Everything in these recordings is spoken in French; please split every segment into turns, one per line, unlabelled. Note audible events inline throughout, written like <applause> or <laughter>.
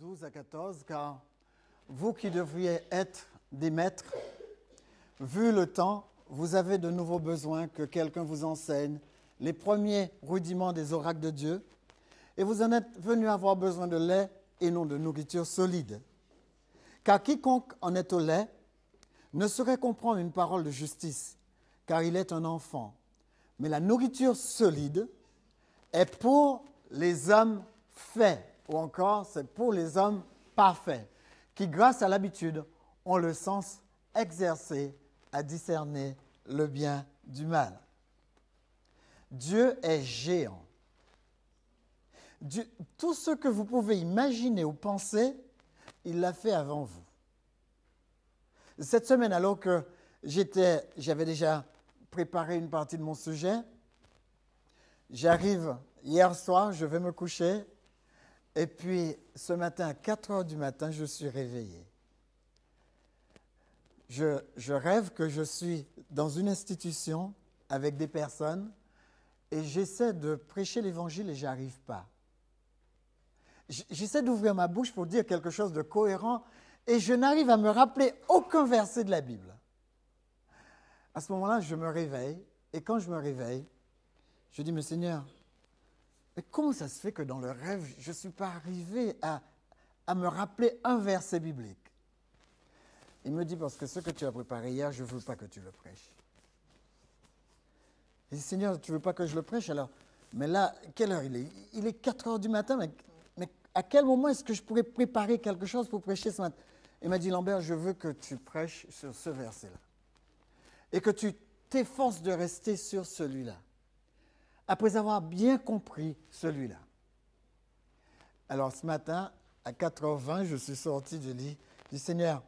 12 à 14, car vous qui devriez être des maîtres, vu le temps, vous avez de nouveaux besoins que quelqu'un vous enseigne les premiers rudiments des oracles de Dieu, et vous en êtes venu avoir besoin de lait et non de nourriture solide. Car quiconque en est au lait ne saurait comprendre une parole de justice, car il est un enfant. Mais la nourriture solide est pour les hommes faits ou encore c'est pour les hommes parfaits, qui grâce à l'habitude ont le sens exercé à discerner le bien du mal. Dieu est géant. tout ce que vous pouvez imaginer ou penser, il l'a fait avant vous. Cette semaine, alors que j'étais, j'avais déjà préparé une partie de mon sujet, j'arrive hier soir, je vais me coucher et puis, ce matin, à 4 heures du matin, je suis réveillé. Je, je rêve que je suis dans une institution avec des personnes et j'essaie de prêcher l'évangile et j'arrive pas. J'essaie d'ouvrir ma bouche pour dire quelque chose de cohérent et je n'arrive à me rappeler aucun verset de la Bible. À ce moment-là, je me réveille et quand je me réveille, je dis, mais Seigneur, mais comment ça se fait que dans le rêve, je ne suis pas arrivé à, me rappeler un verset biblique Il me dit, parce que ce que tu as préparé hier, je ne veux pas que tu le prêches. Il dit, Seigneur, tu ne veux pas que je le prêche alors Mais là, quelle heure il est Il est 4 heures du matin, mais, mais à quel moment est-ce que je pourrais préparer quelque chose pour prêcher ce matin Il m'a dit, Lambert, je veux que tu prêches sur ce verset-là. Et que tu t'efforces de rester sur celui-là après avoir bien compris celui-là. Alors ce matin, à 4h20, je suis sorti du lit. du Seigneur,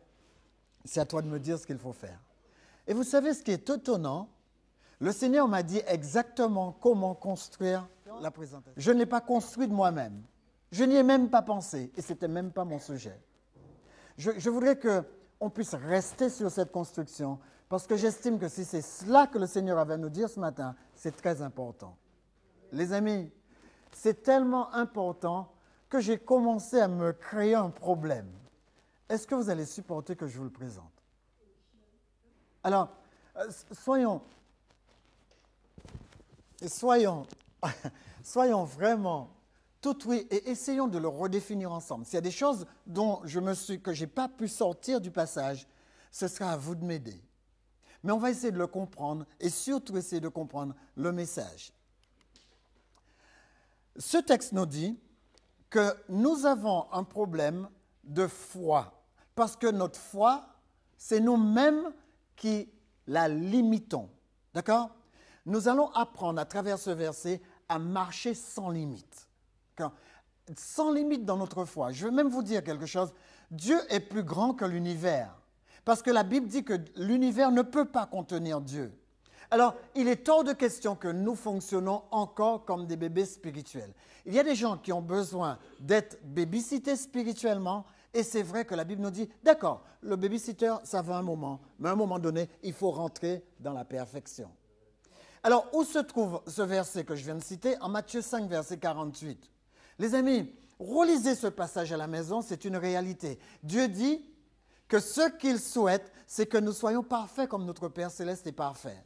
c'est à toi de me dire ce qu'il faut faire. Et vous savez ce qui est étonnant Le Seigneur m'a dit exactement comment construire la présentation. Je ne l'ai pas de moi-même. Je n'y ai même pas pensé et ce n'était même pas mon sujet. Je, je voudrais qu'on puisse rester sur cette construction parce que j'estime que si c'est cela que le Seigneur avait à nous dire ce matin, c'est très important. Les amis, c'est tellement important que j'ai commencé à me créer un problème. Est-ce que vous allez supporter que je vous le présente Alors, euh, soyons, soyons, <laughs> soyons vraiment tout oui et essayons de le redéfinir ensemble. S'il y a des choses dont je me suis, que je n'ai pas pu sortir du passage, ce sera à vous de m'aider. Mais on va essayer de le comprendre et surtout essayer de comprendre le message. Ce texte nous dit que nous avons un problème de foi, parce que notre foi, c'est nous-mêmes qui la limitons. D'accord Nous allons apprendre à travers ce verset à marcher sans limite. Sans limite dans notre foi. Je veux même vous dire quelque chose. Dieu est plus grand que l'univers. Parce que la Bible dit que l'univers ne peut pas contenir Dieu. Alors, il est hors de question que nous fonctionnons encore comme des bébés spirituels. Il y a des gens qui ont besoin d'être babysités spirituellement, et c'est vrai que la Bible nous dit, d'accord, le babysitter, ça va un moment, mais à un moment donné, il faut rentrer dans la perfection. Alors, où se trouve ce verset que je viens de citer En Matthieu 5, verset 48. Les amis, relisez ce passage à la maison, c'est une réalité. Dieu dit que ce qu'il souhaite, c'est que nous soyons parfaits comme notre Père céleste est parfait.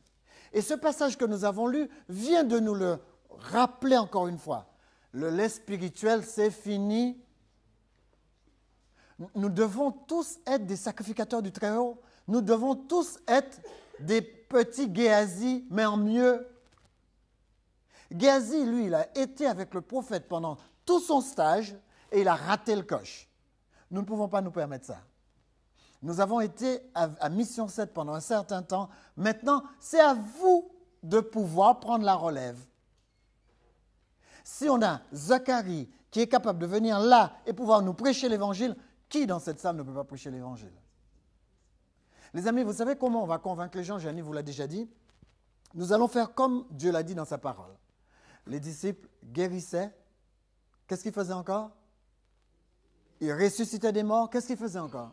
Et ce passage que nous avons lu vient de nous le rappeler encore une fois. Le lait spirituel, c'est fini. Nous devons tous être des sacrificateurs du Très-Haut. Nous devons tous être des petits Géasi, mais en mieux. Géasi, lui, il a été avec le prophète pendant tout son stage et il a raté le coche. Nous ne pouvons pas nous permettre ça. Nous avons été à, Mission 7 pendant un certain temps. Maintenant, c'est à vous de pouvoir prendre la relève. Si on a Zacharie qui est capable de venir là et pouvoir nous prêcher l'évangile, qui dans cette salle ne peut pas prêcher l'évangile Les amis, vous savez comment on va convaincre les gens Jean-Yves vous l'a déjà dit. Nous allons faire comme Dieu l'a dit dans sa parole. Les disciples guérissaient. Qu'est-ce qu'ils faisaient encore Ils ressuscitaient des morts. Qu'est-ce qu'ils faisaient encore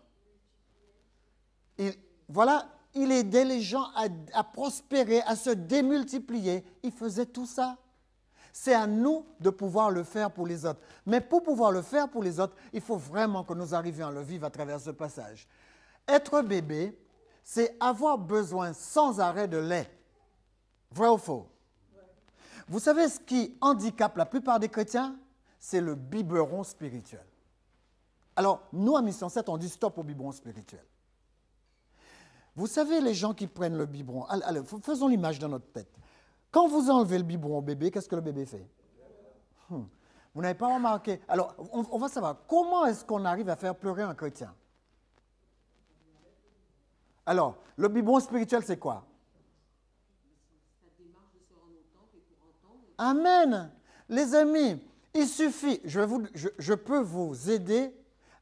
et voilà, il aidait les gens à, prospérer, à se démultiplier. Il faisait tout ça. C'est à nous de pouvoir le faire pour les autres. Mais pour pouvoir le faire pour les autres, il faut vraiment que nous arrivions à le vivre à travers ce passage. Être bébé, c'est avoir besoin sans arrêt de lait. Vrai ou faux Vous savez ce qui handicape la plupart des chrétiens C'est le biberon spirituel. Alors, nous, à Mission 7, on dit stop au biberon spirituel. Vous savez, les gens qui prennent le biberon, allez, faisons l'image dans notre tête. Quand vous enlevez le biberon au bébé, qu'est-ce que le bébé fait hmm. Vous n'avez pas remarqué. Alors, on, va savoir comment est-ce qu'on arrive à faire pleurer un chrétien. Alors, le biberon spirituel, c'est quoi Amen. Les amis, il suffit, je, vous, je, peux vous aider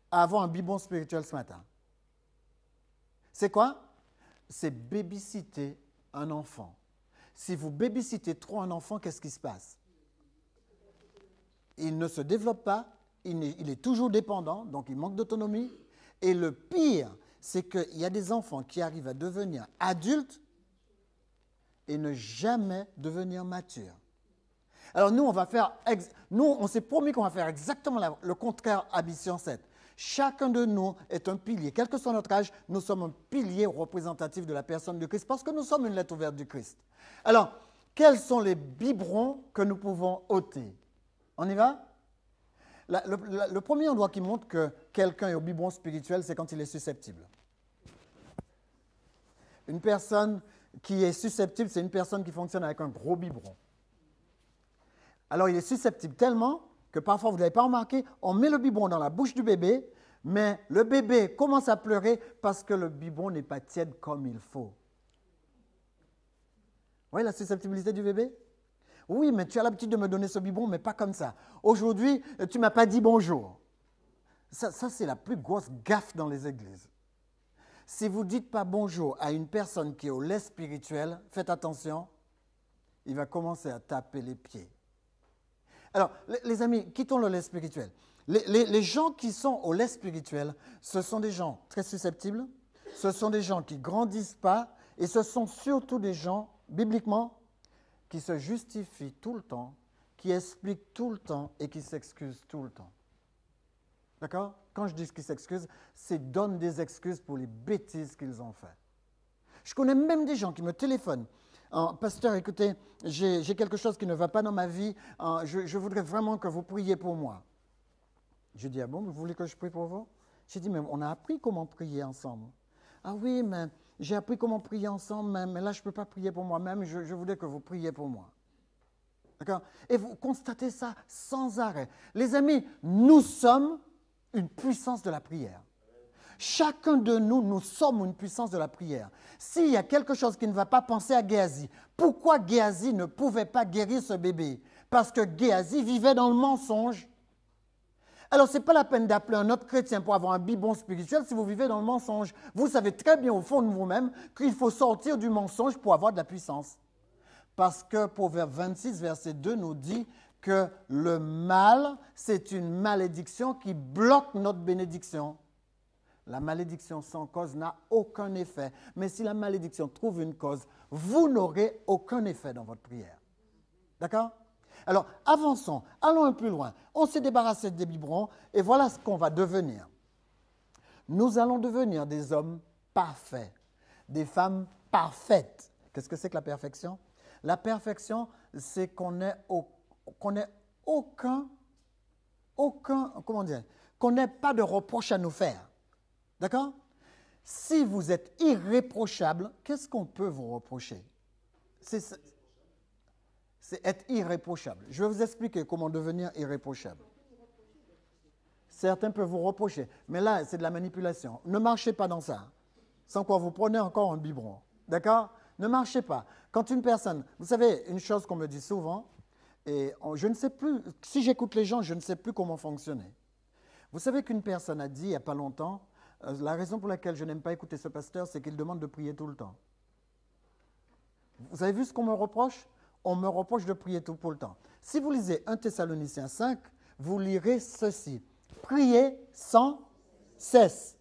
à avoir un biberon spirituel ce matin. C'est quoi c'est babysitter un enfant. Si vous babysittez trop un enfant, qu'est-ce qui se passe Il ne se développe pas, il est, toujours dépendant, donc il manque d'autonomie. Et le pire, c'est qu'il y a des enfants qui arrivent à devenir adultes et ne jamais devenir matures. Alors nous, on va faire, nous, on s'est promis qu'on va faire exactement le contraire à Mission 7. Chacun de nous est un pilier. Quel que soit notre âge, nous sommes un pilier représentatif de la personne du Christ parce que nous sommes une lettre ouverte du Christ. Alors, quels sont les biberons que nous pouvons ôter On y va le, le, premier endroit qui montre que quelqu'un est au biberon spirituel, c'est quand il est susceptible. Une personne qui est susceptible, c'est une personne qui fonctionne avec un gros biberon. Alors il est susceptible tellement parfois vous n'avez pas remarqué, on met le biberon dans la bouche du bébé, mais le bébé commence à pleurer parce que le biberon n'est pas tiède comme il faut. Vous voyez la susceptibilité du bébé Oui, mais tu as l'habitude de me donner ce biberon, mais pas comme ça. Aujourd'hui, tu ne m'as pas dit bonjour. Ça, ça c'est la plus grosse gaffe dans les églises. Si vous ne dites pas bonjour à une personne qui est au lait spirituel, faites attention, il va commencer à taper les pieds. Alors, les, amis, quittons le lait spirituel. Les, gens qui sont au lait spirituel, ce sont des gens très susceptibles, ce sont des gens qui ne grandissent pas, et ce sont surtout des gens, bibliquement, qui se justifient tout le temps, qui expliquent tout le temps et qui s'excusent tout le temps. D'accord Quand je dis qu'ils s'excusent, c'est donnent des excuses pour les bêtises qu'ils ont faites. Je connais même des gens qui me téléphonent pasteur, écoutez, j'ai quelque chose qui ne va pas dans ma vie. je, voudrais vraiment que vous priez pour moi. Je dis, ah bon, vous voulez que je prie pour vous J'ai dit, mais on a appris comment prier ensemble. Ah oui, mais j'ai appris comment prier ensemble, mais, là, je ne peux pas prier pour moi-même. Je, je voudrais que vous priez pour moi. D'accord Et vous constatez ça sans arrêt. Les amis, nous sommes une puissance de la prière. Chacun de nous, nous sommes une puissance de la prière. S'il y a quelque chose qui ne va pas, penser à Géasi. Pourquoi Géasi ne pouvait pas guérir ce bébé Parce que Géasi vivait dans le mensonge. Alors, ce n'est pas la peine d'appeler un autre chrétien pour avoir un bibon spirituel si vous vivez dans le mensonge. Vous savez très bien au fond de vous-même qu'il faut sortir du mensonge pour avoir de la puissance. Parce que Proverbe 26, verset 2 nous dit que le mal, c'est une malédiction qui bloque notre bénédiction. La malédiction sans cause n'a aucun effet. Mais si la malédiction trouve une cause, vous n'aurez aucun effet dans votre prière. D'accord Alors, avançons, allons un peu plus loin. On s'est débarrassé des biberons et voilà ce qu'on va devenir. Nous allons devenir des hommes parfaits, des femmes parfaites. Qu'est-ce que c'est que la perfection La perfection, c'est qu'on n'ait aucun, aucun, comment dire, qu'on n'ait pas de reproche à nous faire. D'accord Si vous êtes irréprochable, qu'est-ce qu'on peut vous reprocher C'est être irréprochable. Je vais vous expliquer comment devenir irréprochable. Certains peuvent vous reprocher, mais là, c'est de la manipulation. Ne marchez pas dans ça, sans quoi vous prenez encore un biberon. D'accord Ne marchez pas. Quand une personne, vous savez, une chose qu'on me dit souvent, et je ne sais plus, si j'écoute les gens, je ne sais plus comment fonctionner. Vous savez qu'une personne a dit il n'y a pas longtemps, euh, la raison pour laquelle je n'aime pas écouter ce pasteur, c'est qu'il demande de prier tout le temps. Vous avez vu ce qu'on me reproche On me reproche de prier tout pour le temps. Si vous lisez 1 Thessaloniciens 5, vous lirez ceci. Priez sans cesse.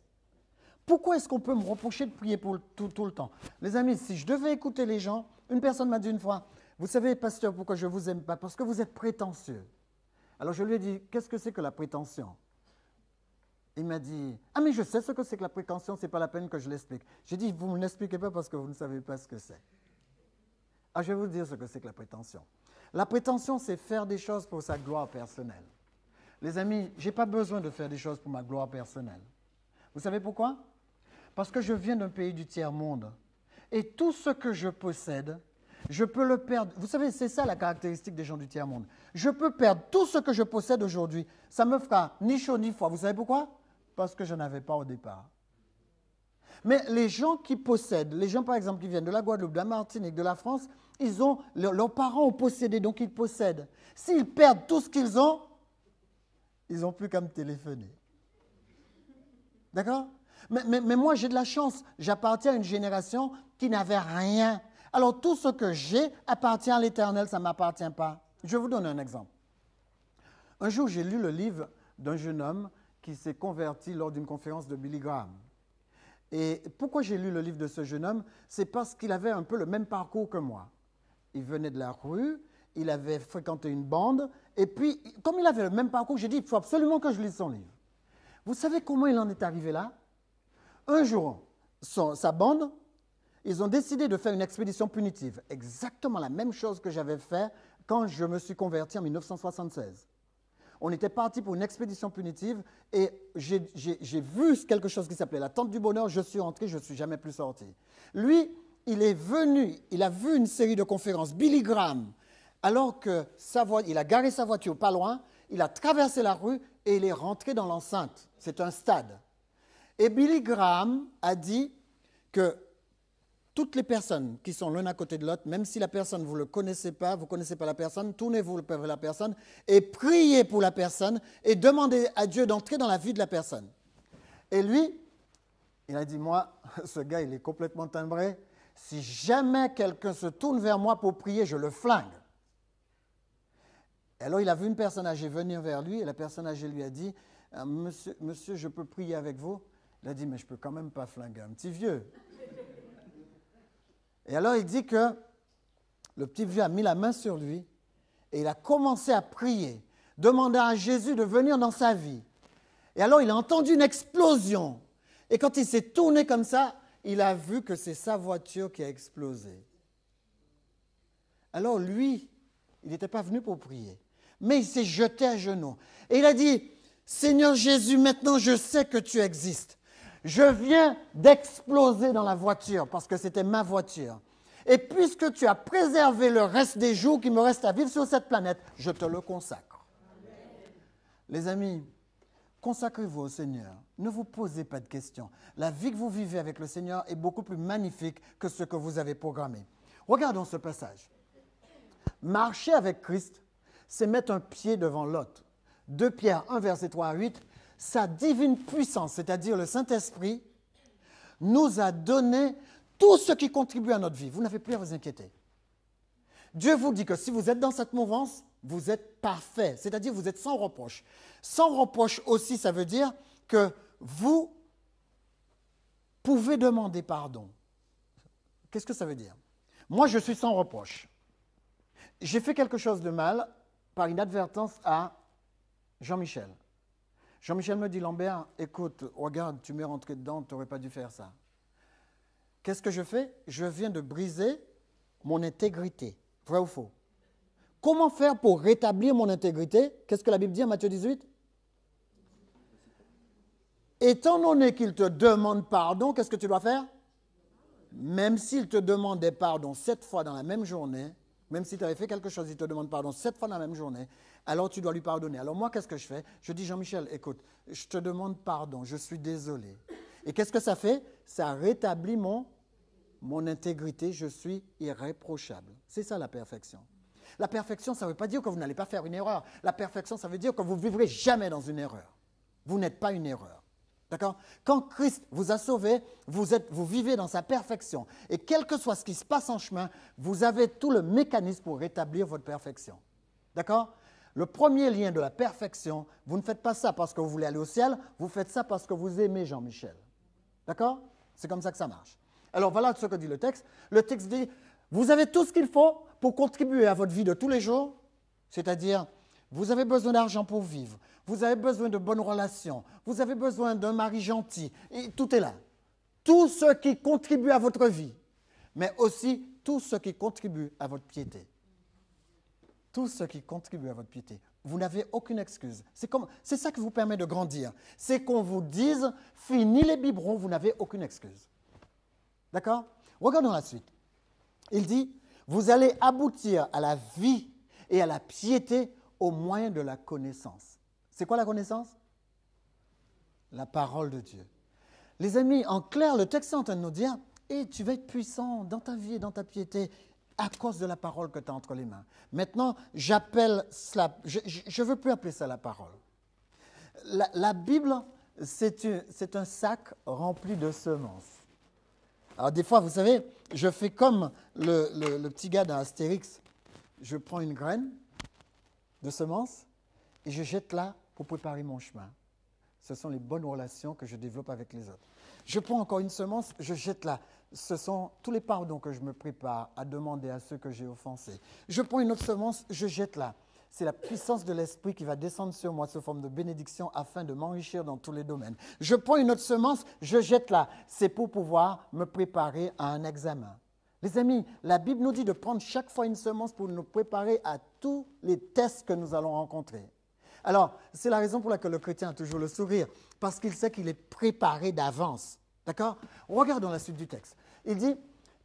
Pourquoi est-ce qu'on peut me reprocher de prier pour tout, tout le temps Les amis, si je devais écouter les gens, une personne m'a dit une fois, vous savez, pasteur, pourquoi je ne vous aime pas Parce que vous êtes prétentieux. Alors je lui ai dit, qu'est-ce que c'est que la prétention il m'a dit Ah, mais je sais ce que c'est que la prétention, c'est pas la peine que je l'explique. J'ai dit Vous ne l'expliquez pas parce que vous ne savez pas ce que c'est. Ah, je vais vous dire ce que c'est que la prétention. La prétention, c'est faire des choses pour sa gloire personnelle. Les amis, je n'ai pas besoin de faire des choses pour ma gloire personnelle. Vous savez pourquoi Parce que je viens d'un pays du tiers-monde. Et tout ce que je possède, je peux le perdre. Vous savez, c'est ça la caractéristique des gens du tiers-monde. Je peux perdre tout ce que je possède aujourd'hui. Ça me fera ni chaud ni froid. Vous savez pourquoi parce que je n'avais pas au départ. Mais les gens qui possèdent, les gens par exemple qui viennent de la Guadeloupe, de la Martinique, de la France, ils ont, leurs parents ont possédé, donc ils possèdent. S'ils perdent tout ce qu'ils ont, ils n'ont plus qu'à me téléphoner. D'accord mais, mais, moi, j'ai de la chance. J'appartiens à une génération qui n'avait rien. Alors tout ce que j'ai appartient à l'Éternel, ça ne m'appartient pas. Je vais vous donner un exemple. Un jour, j'ai lu le livre d'un jeune homme qui s'est converti lors d'une conférence de Billy Graham. Et pourquoi j'ai lu le livre de ce jeune homme C'est parce qu'il avait un peu le même parcours que moi. Il venait de la rue, il avait fréquenté une bande, et puis, comme il avait le même parcours, j'ai dit, il faut absolument que je lise son livre. Vous savez comment il en est arrivé là Un jour, sa bande, ils ont décidé de faire une expédition punitive, exactement la même chose que j'avais fait quand je me suis converti en 1976 on était parti pour une expédition punitive et j'ai vu quelque chose qui s'appelait la tente du bonheur, je suis rentré, je ne suis jamais plus sorti. Lui, il est venu, il a vu une série de conférences, Billy Graham, alors que sa il a garé sa voiture pas loin, il a traversé la rue et il est rentré dans l'enceinte. C'est un stade. Et Billy Graham a dit que toutes les personnes qui sont l'une à côté de l'autre, même si la personne, vous ne le connaissez pas, vous ne connaissez pas la personne, tournez-vous vers la personne et priez pour la personne et demandez à Dieu d'entrer dans la vie de la personne. Et lui, il a dit, moi, <laughs> ce gars, il est complètement timbré. Si jamais quelqu'un se tourne vers moi pour prier, je le flingue. Alors il a vu une personne âgée venir vers lui et la personne âgée lui a dit, euh, monsieur, monsieur je peux prier avec vous Il a dit, mais je ne peux quand même pas flinguer un petit vieux. Et alors il dit que le petit vieux a mis la main sur lui et il a commencé à prier, demandant à Jésus de venir dans sa vie. Et alors il a entendu une explosion. Et quand il s'est tourné comme ça, il a vu que c'est sa voiture qui a explosé. Alors lui, il n'était pas venu pour prier, mais il s'est jeté à genoux. Et il a dit, Seigneur Jésus, maintenant je sais que tu existes. Je viens d'exploser dans la voiture parce que c'était ma voiture. Et puisque tu as préservé le reste des jours qui me restent à vivre sur cette planète, je te le consacre. Les amis, consacrez-vous au Seigneur. Ne vous posez pas de questions. La vie que vous vivez avec le Seigneur est beaucoup plus magnifique que ce que vous avez programmé. Regardons ce passage. Marcher avec Christ, c'est mettre un pied devant l'autre. Deux Pierre 1, verset 3 à 8, sa divine puissance, c'est-à-dire le Saint-Esprit, nous a donné tout ce qui contribue à notre vie. Vous n'avez plus à vous inquiéter. Dieu vous dit que si vous êtes dans cette mouvance, vous êtes parfait, c'est-à-dire vous êtes sans reproche. Sans reproche aussi, ça veut dire que vous pouvez demander pardon. Qu'est-ce que ça veut dire Moi, je suis sans reproche. J'ai fait quelque chose de mal par inadvertance à Jean-Michel. Jean-Michel me dit, Lambert, écoute, regarde, tu m'es rentré dedans, tu n'aurais pas dû faire ça. Qu'est-ce que je fais Je viens de briser mon intégrité. Vrai ou faux Comment faire pour rétablir mon intégrité Qu'est-ce que la Bible dit en Matthieu 18 Étant donné qu'il te demande pardon, qu'est-ce que tu dois faire Même s'il te demandait pardon sept fois dans la même journée, même si tu avais fait quelque chose, il te demande pardon sept fois dans la même journée, alors tu dois lui pardonner. Alors moi, qu'est-ce que je fais Je dis, Jean-Michel, écoute, je te demande pardon, je suis désolé. Et qu'est-ce que ça fait Ça rétablit mon, mon intégrité, je suis irréprochable. C'est ça la perfection. La perfection, ça ne veut pas dire que vous n'allez pas faire une erreur. La perfection, ça veut dire que vous ne vivrez jamais dans une erreur. Vous n'êtes pas une erreur. D'accord Quand Christ vous a sauvé, vous, vous vivez dans sa perfection. Et quel que soit ce qui se passe en chemin, vous avez tout le mécanisme pour rétablir votre perfection. D'accord Le premier lien de la perfection, vous ne faites pas ça parce que vous voulez aller au ciel, vous faites ça parce que vous aimez Jean-Michel. D'accord C'est comme ça que ça marche. Alors voilà ce que dit le texte. Le texte dit, vous avez tout ce qu'il faut pour contribuer à votre vie de tous les jours, c'est-à-dire, vous avez besoin d'argent pour vivre, vous avez besoin de bonnes relations, vous avez besoin d'un mari gentil, et tout est là. Tout ce qui contribue à votre vie, mais aussi tout ce qui contribue à votre piété. Tout ce qui contribue à votre piété. Vous n'avez aucune excuse. C'est, comme, c'est ça qui vous permet de grandir. C'est qu'on vous dise, fini les biberons, vous n'avez aucune excuse. D'accord Regardons la suite. Il dit, vous allez aboutir à la vie et à la piété au moyen de la connaissance. C'est quoi la connaissance La parole de Dieu. Les amis, en clair, le texte est en train de nous dire, et tu vas être puissant dans ta vie et dans ta piété à cause de la parole que tu as entre les mains. Maintenant, j'appelle cela, je ne veux plus appeler ça la parole. La, Bible, c'est un sac rempli de semences. Alors des fois, vous savez, je fais comme le, petit gars d'Astérix, Astérix. Je prends une graine de semence et je jette là pour préparer mon chemin. Ce sont les bonnes relations que je développe avec les autres. Je prends encore une semence, je jette là. Ce sont tous les pardons que je me prépare à demander à ceux que j'ai offensés. Je prends une autre semence, je jette là. C'est la puissance de l'esprit qui va descendre sur moi sous forme de bénédiction afin de m'enrichir dans tous les domaines. Je prends une autre semence, je jette là. C'est pour pouvoir me préparer à un examen. Les amis, la Bible nous dit de prendre chaque fois une semence pour nous préparer à tous les tests que nous allons rencontrer. Alors, c'est la raison pour laquelle le chrétien a toujours le sourire, parce qu'il sait qu'il est préparé d'avance. D'accord Regardons la suite du texte. Il dit,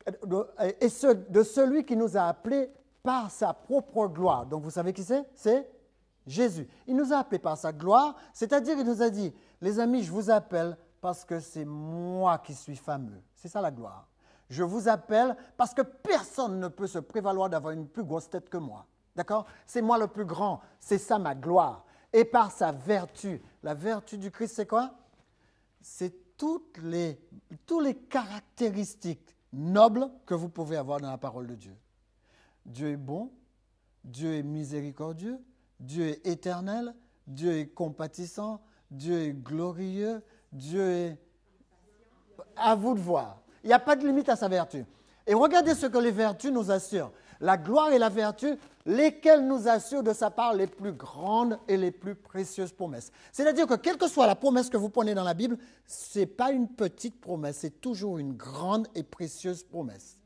et de celui qui nous a appelés par sa propre gloire. Donc, vous savez qui c'est C'est Jésus. Il nous a appelés par sa gloire, c'est-à-dire il nous a dit, les amis, je vous appelle parce que c'est moi qui suis fameux. C'est ça la gloire. Je vous appelle parce que personne ne peut se prévaloir d'avoir une plus grosse tête que moi. D'accord C'est moi le plus grand. C'est ça ma gloire et par sa vertu. La vertu du Christ, c'est quoi C'est toutes les, toutes les caractéristiques nobles que vous pouvez avoir dans la parole de Dieu. Dieu est bon, Dieu est miséricordieux, Dieu est éternel, Dieu est compatissant, Dieu est glorieux, Dieu est... À vous de voir. Il n'y a pas de limite à sa vertu. Et regardez ce que les vertus nous assurent. La gloire et la vertu, lesquelles nous assurent de sa part les plus grandes et les plus précieuses promesses. C'est-à-dire que quelle que soit la promesse que vous prenez dans la Bible, ce n'est pas une petite promesse, c'est toujours une grande et précieuse promesse.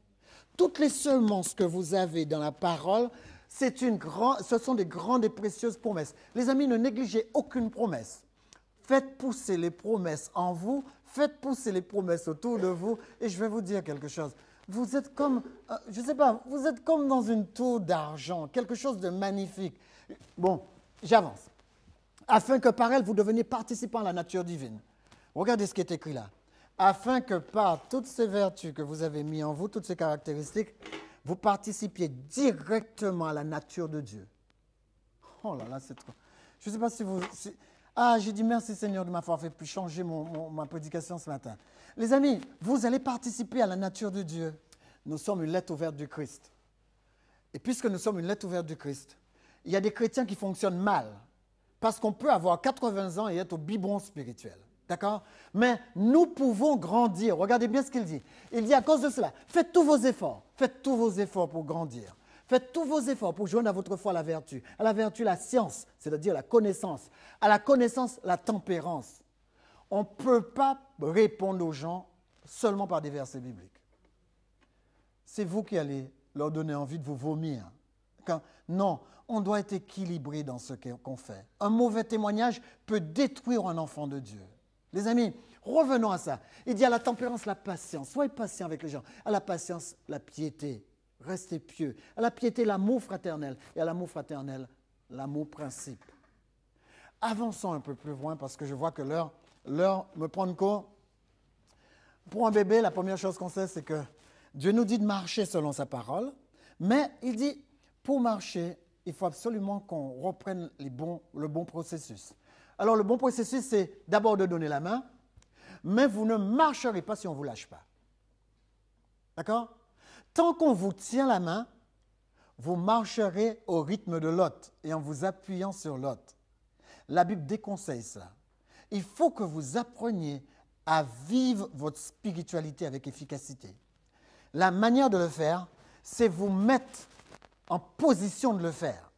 Toutes les semences que vous avez dans la parole, une ce sont des grandes et précieuses promesses. Les amis, ne négligez aucune promesse. Faites pousser les promesses en vous, faites pousser les promesses autour de vous, et je vais vous dire quelque chose. Vous êtes comme, euh, je ne sais pas, vous êtes comme dans une tour d'argent, quelque chose de magnifique. Bon, j'avance. Afin que par elle, vous deveniez participant à la nature divine. Regardez ce qui est écrit là. Afin que par toutes ces vertus que vous avez mis en vous, toutes ces caractéristiques, vous participiez directement à la nature de Dieu. Oh là là, c'est trop. Je ne sais pas si vous. Ah, j'ai dit merci Seigneur de m'avoir fait changer mon, ma prédication ce matin. Les amis, vous allez participer à la nature de Dieu. Nous sommes une lettre ouverte du Christ. Et puisque nous sommes une lettre ouverte du Christ, il y a des chrétiens qui fonctionnent mal. Parce qu'on peut avoir 80 ans et être au biberon spirituel. D'accord Mais nous pouvons grandir. Regardez bien ce qu'il dit. Il dit à cause de cela, faites tous vos efforts. Faites tous vos efforts pour grandir. Faites tous vos efforts pour joindre à votre foi la vertu. À la vertu, la science, c'est-à-dire la connaissance. À la connaissance, la tempérance. On ne peut pas répondre aux gens seulement par des versets bibliques. C'est vous qui allez leur donner envie de vous vomir. Quand, non, on doit être équilibré dans ce qu'on fait. Un mauvais témoignage peut détruire un enfant de Dieu. Les amis, revenons à ça. Il dit à la tempérance la patience. Soyez patient avec les gens. À la patience la piété. Restez pieux. À la piété l'amour fraternel. Et à l'amour fraternel l'amour principe. Avançons un peu plus loin parce que je vois que l'heure leur me prendre compte. Pour un bébé, la première chose qu'on sait, c'est que Dieu nous dit de marcher selon sa parole, mais il dit, pour marcher, il faut absolument qu'on reprenne les le bon processus. Alors le bon processus, c'est d'abord de donner la main, mais vous ne marcherez pas si on ne vous lâche pas. D'accord Tant qu'on vous tient la main, vous marcherez au rythme de l'autre et en vous appuyant sur l'autre. La Bible déconseille cela il faut que vous appreniez à vivre votre spiritualité avec efficacité. La manière de le faire, c'est vous mettre en position de le faire.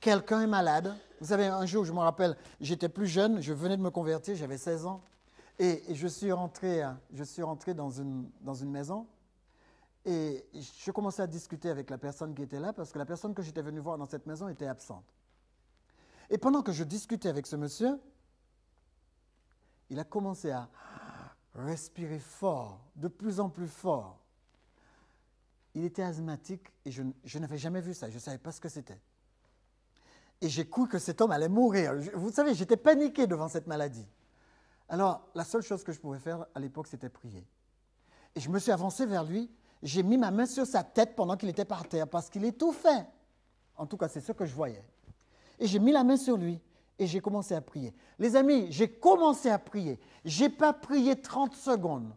Quelqu'un est malade. Vous savez, un jour, je me rappelle, j'étais plus jeune, je venais de me convertir, j'avais 16 ans, et, je suis rentré, je suis rentré dans, une, dans une maison, et je commençais à discuter avec la personne qui était là, parce que la personne que j'étais venu voir dans cette maison était absente. Et pendant que je discutais avec ce monsieur, il a commencé à respirer fort, de plus en plus fort. Il était asthmatique et je, n'avais jamais vu ça, je ne savais pas ce que c'était. Et j'ai cru que cet homme allait mourir. Vous savez, j'étais paniqué devant cette maladie. Alors, la seule chose que je pouvais faire à l'époque, c'était prier. Et je me suis avancé vers lui, j'ai mis ma main sur sa tête pendant qu'il était par terre, parce qu'il étouffait. En tout cas, c'est ce que je voyais. Et j'ai mis la main sur lui et j'ai commencé à prier. Les amis, j'ai commencé à prier. Je n'ai pas prié 30 secondes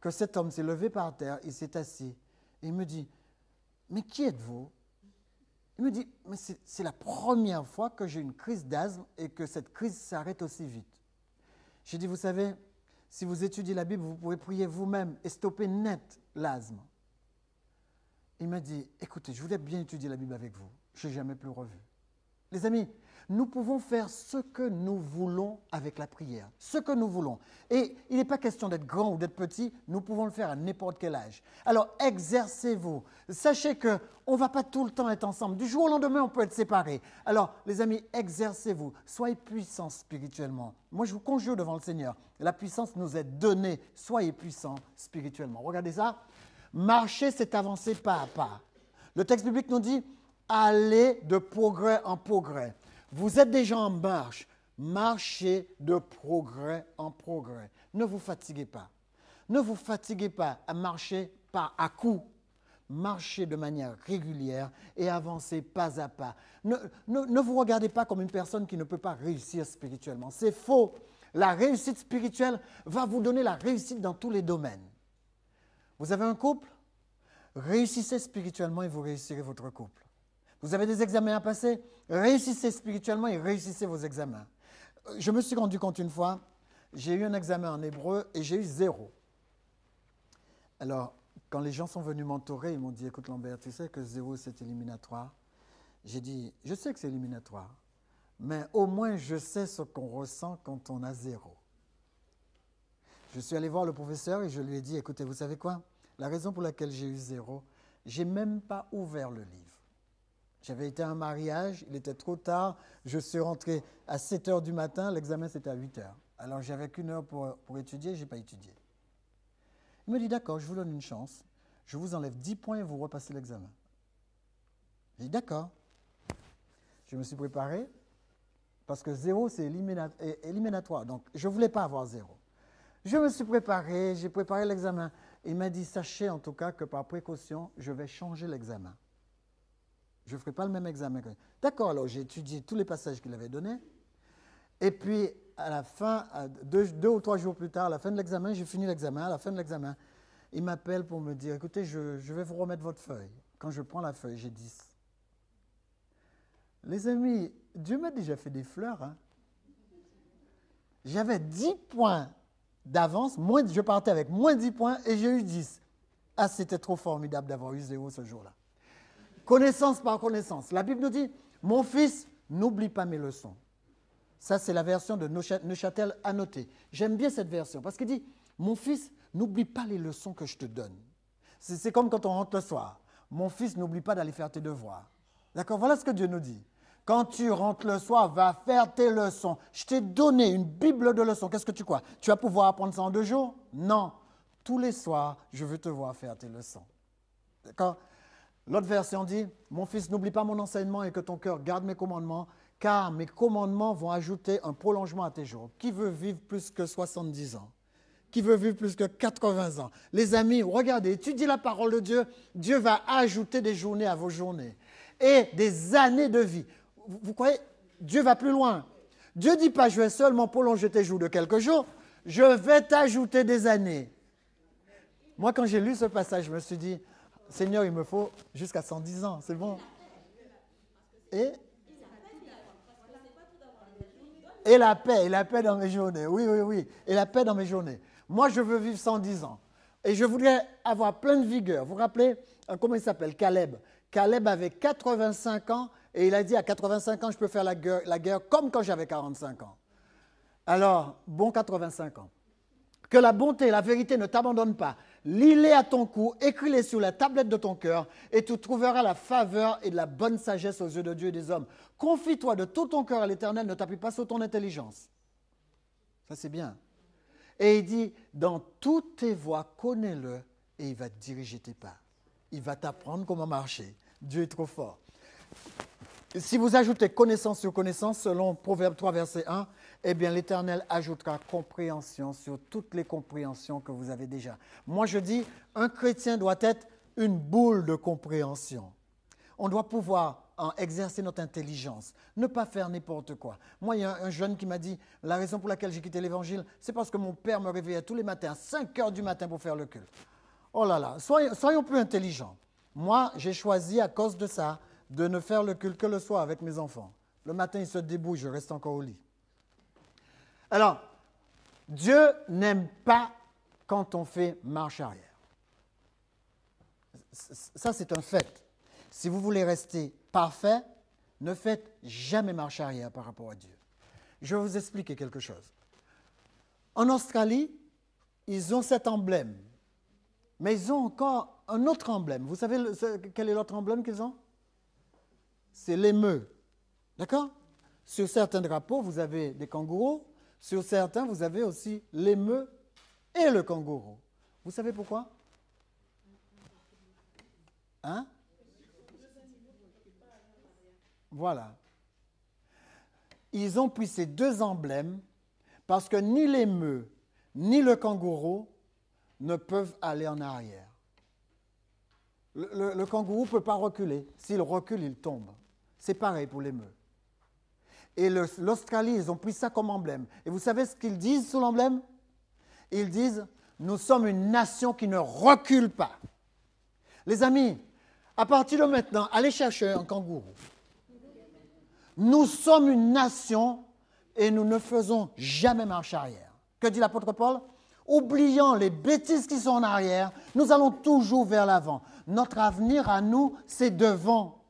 que cet homme s'est levé par terre, il s'est assis et il me dit, mais qui êtes-vous Il me dit, mais c'est la première fois que j'ai une crise d'asthme et que cette crise s'arrête aussi vite. J'ai dit, vous savez, si vous étudiez la Bible, vous pouvez prier vous-même et stopper net l'asthme. Il m'a dit, écoutez, je voulais bien étudier la Bible avec vous. Je l'ai jamais plus revu. Les amis, nous pouvons faire ce que nous voulons avec la prière, ce que nous voulons. Et il n'est pas question d'être grand ou d'être petit, nous pouvons le faire à n'importe quel âge. Alors exercez-vous. Sachez que on ne va pas tout le temps être ensemble. Du jour au lendemain, on peut être séparés. Alors les amis, exercez-vous. Soyez puissants spirituellement. Moi, je vous conjure devant le Seigneur. La puissance nous est donnée. Soyez puissants spirituellement. Regardez ça. Marcher, c'est avancer pas à pas. Le texte biblique nous dit aller de progrès en progrès. Vous êtes déjà en marche. Marchez de progrès en progrès. Ne vous fatiguez pas. Ne vous fatiguez pas à marcher pas à coup. Marchez de manière régulière et avancez pas à pas. ne vous regardez pas comme une personne qui ne peut pas réussir spirituellement. C'est faux. La réussite spirituelle va vous donner la réussite dans tous les domaines. Vous avez un couple Réussissez spirituellement et vous réussirez votre couple. Vous avez des examens à passer. Réussissez spirituellement et réussissez vos examens. Euh, je me suis rendu compte une fois, j'ai eu un examen en hébreu et j'ai eu zéro. Alors, quand les gens sont venus m'entourer, ils m'ont dit Écoute, Lambert, tu sais que zéro, c'est éliminatoire. J'ai dit Je sais que c'est éliminatoire, mais au moins je sais ce qu'on ressent quand on a zéro. Je suis allé voir le professeur et je lui ai dit Écoutez, vous savez quoi La raison pour laquelle j'ai eu zéro, j'ai même pas ouvert le livre. J'avais été à un mariage, il était trop tard, je suis rentré à 7 heures du matin, l'examen c'était à 8 heures. Alors j'avais qu'une heure pour, pour étudier, je n'ai pas étudié. Il me dit D'accord, je vous donne une chance, je vous enlève 10 points et vous repassez l'examen. J'ai dit D'accord. Je me suis préparé, parce que zéro c'est éliminatoire, donc je ne voulais pas avoir zéro. Je me suis préparé, j'ai préparé l'examen. Il m'a dit Sachez en tout cas que par précaution, je vais changer l'examen. Je ne ferai pas le même examen D'accord, alors j'ai étudié tous les passages qu'il avait donnés. Et puis, à la fin, deux, deux, ou trois jours plus tard, à la fin de l'examen, j'ai fini l'examen. À la fin de l'examen, il m'appelle pour me dire Écoutez, je, vais vous remettre votre feuille. Quand je prends la feuille, j'ai 10. Les amis, Dieu m'a déjà fait des fleurs. Hein. J'avais 10 points d'avance, je partais avec moins 10 points et j'ai eu 10. Ah, c'était trop formidable d'avoir eu zéro ce jour-là connaissance par connaissance. La Bible nous dit, mon fils, n'oublie pas mes leçons. Ça, c'est la version de Neuchâtel annotée. J'aime bien cette version parce qu'il dit, mon fils, n'oublie pas les leçons que je te donne. C'est comme quand on rentre le soir. Mon fils, n'oublie pas d'aller faire tes devoirs. D'accord Voilà ce que Dieu nous dit. Quand tu rentres le soir, va faire tes leçons. Je t'ai donné une Bible de leçons. Qu'est-ce que tu crois Tu vas pouvoir apprendre ça en deux jours Non. Tous les soirs, je veux te voir faire tes leçons. D'accord L'autre version dit, mon fils, n'oublie pas mon enseignement et que ton cœur garde mes commandements, car mes commandements vont ajouter un prolongement à tes jours. Qui veut vivre plus que 70 ans Qui veut vivre plus que 80 ans Les amis, regardez, étudiez la parole de Dieu. Dieu va ajouter des journées à vos journées et des années de vie. Vous, vous croyez Dieu va plus loin. Dieu dit pas, je vais seulement prolonger tes jours de quelques jours, je vais t'ajouter des années. Moi, quand j'ai lu ce passage, je me suis dit, Seigneur, il me faut jusqu'à 110 ans, c'est bon. Et, et la paix, et la paix dans mes journées. Oui, oui, oui. Et la paix dans mes journées. Moi, je veux vivre 110 ans. Et je voudrais avoir plein de vigueur. Vous vous rappelez, euh, comment il s'appelle Caleb. Caleb avait 85 ans et il a dit à 85 ans, je peux faire la guerre, la guerre comme quand j'avais 45 ans. Alors, bon 85 ans. Que la bonté, la vérité ne t'abandonne pas lis-les à ton cou, écris-les sur la tablette de ton cœur, et tu trouveras la faveur et la bonne sagesse aux yeux de Dieu et des hommes. Confie-toi de tout ton cœur à l'Éternel, ne t'appuie pas sur ton intelligence. Ça, c'est bien. Et il dit, dans toutes tes voies, connais-le, et il va diriger tes pas. Il va t'apprendre comment marcher. Dieu est trop fort. Si vous ajoutez connaissance sur connaissance, selon Proverbe 3, verset 1, eh bien l'Éternel ajoutera compréhension sur toutes les compréhensions que vous avez déjà. Moi je dis, un chrétien doit être une boule de compréhension. On doit pouvoir en exercer notre intelligence, ne pas faire n'importe quoi. Moi, il y a un, jeune qui m'a dit, la raison pour laquelle j'ai quitté l'Évangile, c'est parce que mon père me réveillait tous les matins à 5 heures du matin pour faire le culte. Oh là là, soyons, plus intelligents. Moi, j'ai choisi à cause de ça de ne faire le culte que le soir avec mes enfants. Le matin, ils se débrouillent, je reste encore au lit. Alors, Dieu n'aime pas quand on fait marche arrière. Ça, c'est un fait. Si vous voulez rester parfait, ne faites jamais marche arrière par rapport à Dieu. Je vais vous expliquer quelque chose. En Australie, ils ont cet emblème, mais ils ont encore un autre emblème. Vous savez quel est l'autre emblème qu'ils ont C'est l'émeu. D'accord Sur certains drapeaux, vous avez des kangourous, sur certains, vous avez aussi l'émeu et le kangourou. Vous savez pourquoi Hein Voilà. Ils ont pu ces deux emblèmes parce que ni l'émeu ni le kangourou ne peuvent aller en arrière. Le, le kangourou ne peut pas reculer. S'il recule, il tombe. C'est pareil pour l'émeu et l'Australie, ils ont pris ça comme emblème. Et vous savez ce qu'ils disent sous l'emblème Ils disent, nous sommes une nation qui ne recule pas. Les amis, à partir de maintenant, allez chercher un kangourou. Nous sommes une nation et nous ne faisons jamais marche arrière. Que dit l'apôtre Paul Oubliant les bêtises qui sont en arrière, nous allons toujours vers l'avant. Notre avenir à nous, c'est devant,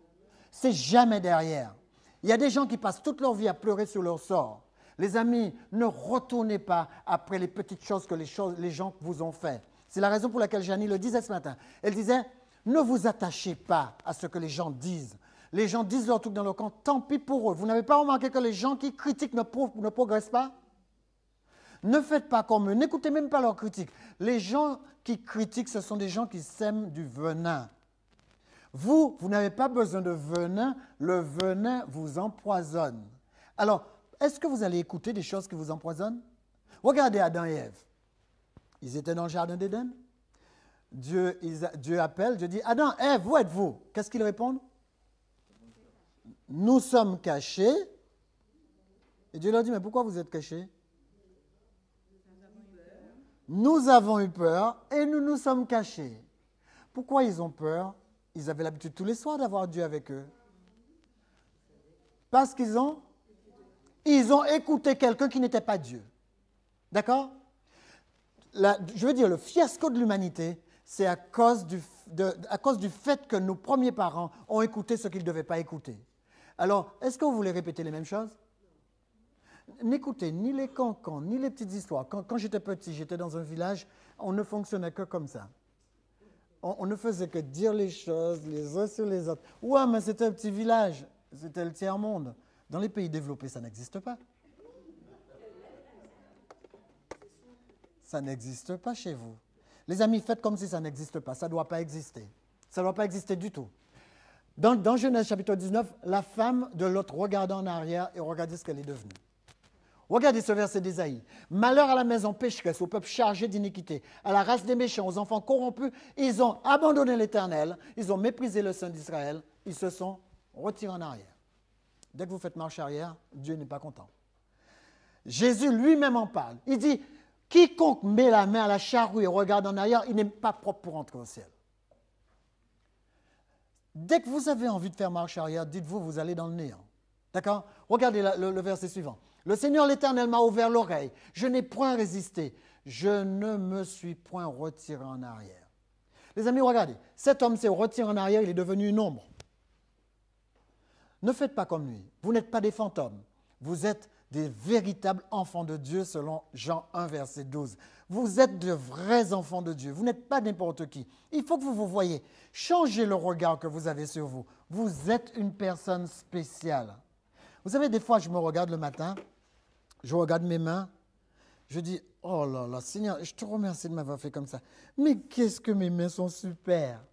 c'est jamais derrière. Il y a des gens qui passent toute leur vie à pleurer sur leur sort. Les amis, ne retournez pas après les petites choses que les, gens vous ont faites. C'est la raison pour laquelle Jeannie le disait ce matin. Elle disait, ne vous attachez pas à ce que les gens disent. Les gens disent leur truc dans leur camp, tant pis pour eux. Vous n'avez pas remarqué que les gens qui critiquent ne, ne progressent pas Ne faites pas comme eux, n'écoutez même pas leurs critiques. Les gens qui critiquent, ce sont des gens qui sèment du venin. Vous, vous n'avez pas besoin de venin, le venin vous empoisonne. Alors, est-ce que vous allez écouter des choses qui vous empoisonnent Regardez Adam et Ève. Ils étaient dans le jardin d'Éden. Dieu, Dieu appelle, Dieu dit, Adam, Ève, où êtes-vous Qu'est-ce qu'ils répondent Nous sommes cachés. Et Dieu leur dit, mais pourquoi vous êtes cachés Nous avons eu peur et nous nous sommes cachés. Pourquoi ils ont peur ils avaient l'habitude tous les soirs d'avoir Dieu avec eux. Parce qu'ils ont, ils ont écouté quelqu'un qui n'était pas Dieu. D'accord Je veux dire, le fiasco de l'humanité, c'est à, cause du, à cause du fait que nos premiers parents ont écouté ce qu'ils ne devaient pas écouter. Alors, est-ce que vous voulez répéter les mêmes choses N'écoutez ni les cancans, ni les petites histoires. quand j'étais petit, j'étais dans un village, on ne fonctionnait que comme ça on, ne faisait que dire les choses les uns sur les autres. Ouah, mais c'était un petit village, c'était le tiers-monde. Dans les pays développés, ça n'existe pas. Ça n'existe pas chez vous. Les amis, faites comme si ça n'existe pas. Ça ne doit pas exister. Ça ne doit pas exister du tout. Dans, Genèse chapitre 19, la femme de l'autre regarde en arrière et regarder ce qu'elle est devenue. Regardez ce verset d'Ésaïe. Malheur à la maison pécheresse, au peuple chargé d'iniquité, à la race des méchants, aux enfants corrompus. Ils ont abandonné l'Éternel, ils ont méprisé le Saint d'Israël, ils se sont retirés en arrière. Dès que vous faites marche arrière, Dieu n'est pas content. Jésus lui-même en parle. Il dit, quiconque met la main à la charrue et regarde en arrière, il n'est pas propre pour entrer au ciel. Dès que vous avez envie de faire marche arrière, dites-vous, vous allez dans le néant. D'accord Regardez le verset suivant. Le Seigneur l'Éternel m'a ouvert l'oreille. Je n'ai point résisté. Je ne me suis point retiré en arrière. Les amis, regardez, cet homme s'est retiré en arrière, il est devenu une ombre. Ne faites pas comme lui. Vous n'êtes pas des fantômes. Vous êtes des véritables enfants de Dieu selon Jean 1, verset 12. Vous êtes de vrais enfants de Dieu. Vous n'êtes pas n'importe qui. Il faut que vous vous voyez. Changez le regard que vous avez sur vous. Vous êtes une personne spéciale. Vous savez, des fois, je me regarde le matin je regarde mes mains, je dis, oh là là, Seigneur, je te remercie de m'avoir fait comme ça. Mais qu'est-ce que mes mains sont super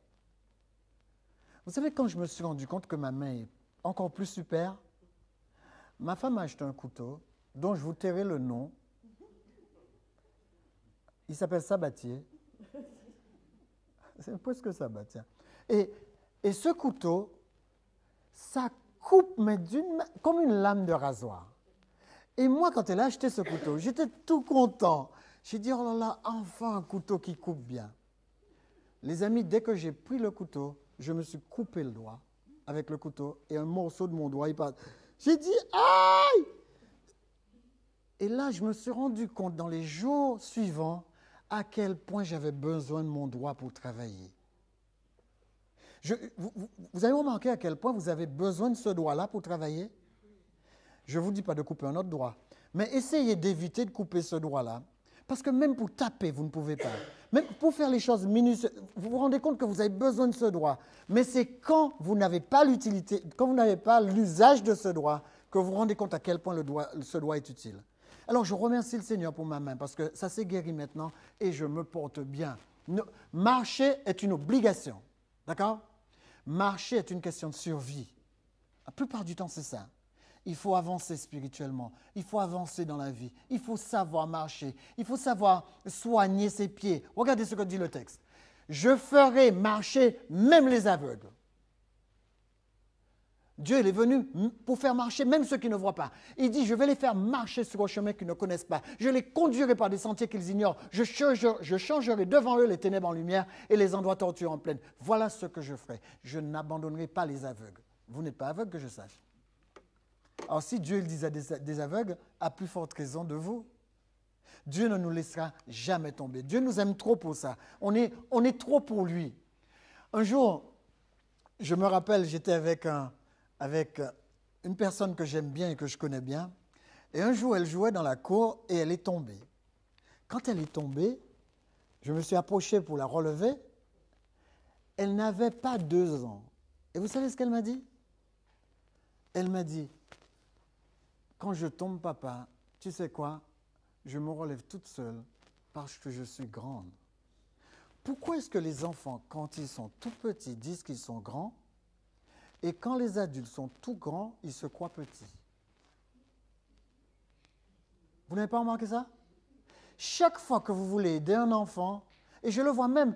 Vous savez, quand je me suis rendu compte que ma main est encore plus super, ma femme a acheté un couteau dont je vous tairai le nom. Il s'appelle Sabatier. C'est presque Sabatier. Et, et ce couteau, ça coupe, mais d'une comme une lame de rasoir. Et moi, quand elle a acheté ce couteau, j'étais tout content. J'ai dit, oh là là, enfin un couteau qui coupe bien. Les amis, dès que j'ai pris le couteau, je me suis coupé le doigt avec le couteau et un morceau de mon doigt, il parti. J'ai dit, aïe Et là, je me suis rendu compte dans les jours suivants à quel point j'avais besoin de mon doigt pour travailler. vous avez remarqué à quel point vous avez besoin de ce doigt-là pour travailler je ne vous dis pas de couper un autre doigt, mais essayez d'éviter de couper ce doigt-là. Parce que même pour taper, vous ne pouvez pas. Même pour faire les choses minutieuses, vous vous rendez compte que vous avez besoin de ce doigt. Mais c'est quand vous n'avez pas l'utilité, quand vous n'avez pas l'usage de ce doigt, que vous vous rendez compte à quel point ce doigt est utile. Alors je remercie le Seigneur pour ma main parce que ça s'est guéri maintenant et je me porte bien. marcher est une obligation. D'accord Marcher est une question de survie. La plupart du temps, c'est ça. Il faut avancer spirituellement, il faut avancer dans la vie, il faut savoir marcher, il faut savoir soigner ses pieds. Regardez ce que dit le texte. Je ferai marcher même les aveugles. Dieu est venu pour faire marcher même ceux qui ne voient pas. Il dit, je vais les faire marcher sur un chemin qu'ils ne connaissent pas. Je les conduirai par des sentiers qu'ils ignorent. Je, changerai, devant eux les ténèbres en lumière et les endroits tortueux en pleine. Voilà ce que je ferai. Je n'abandonnerai pas les aveugles. Vous n'êtes pas aveugle que je sache. Alors si Dieu le disait des aveugles, à plus forte raison de vous. Dieu ne nous laissera jamais tomber. Dieu nous aime trop pour ça. On est, on est trop pour lui. Un jour, je me rappelle, j'étais avec, un, avec une personne que j'aime bien et que je connais bien. Et un jour, elle jouait dans la cour et elle est tombée. Quand elle est tombée, je me suis approché pour la relever. Elle n'avait pas deux ans. Et vous savez ce qu'elle m'a dit Elle m'a dit, quand je tombe, papa, tu sais quoi Je me relève toute seule parce que je suis grande. Pourquoi est-ce que les enfants, quand ils sont tout petits, disent qu'ils sont grands et quand les adultes sont tout grands, ils se croient petits Vous n'avez pas remarqué ça Chaque fois que vous voulez aider un enfant, et je le vois même,